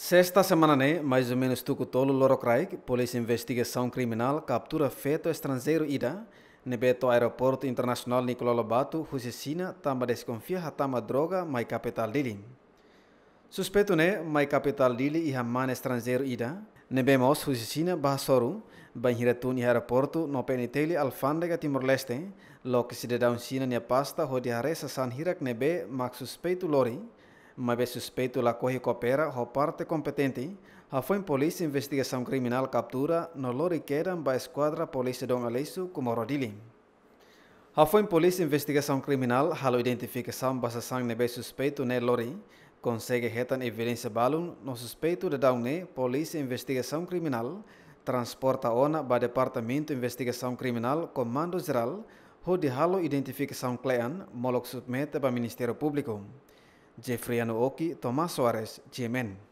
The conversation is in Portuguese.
Sexta semana, né? mais ou menos tuco Loro Craig, Polícia Investigação Criminal, captura feto estrangeiro ida, nebeto aeroporto internacional Nicolau Lobato, Rusicina, tamba desconfia, tamba droga, mai capital Lili. Suspeito, né? Mai capital Lili e hamana estrangeiro ida, nebemos Rusicina, Bahasoru, banhiratun e aeroporto, no penitele, alfândega Timor-Leste, lo que se China, Nepasta, Rodiaresa, San Hirak, nebe, max suspeito Lori, mas suspeito la corre coopera ho parte competente. A foi polícia investigação criminal captura no lori loriqueram ba esquadra polícia Dom Aleixo como rodilim. A foi polícia investigação criminal a identificação baseada sang nebe suspeito ne né, lori. Consegue retan evidência balun no suspeito de Daune, né, polícia investigação criminal. Transporta ona ba departamento investigação criminal comando geral. Ho de halo identificação clean, molok submete ba Ministério Público. Jeffrey Oki, Thomas Suarez, Jemen.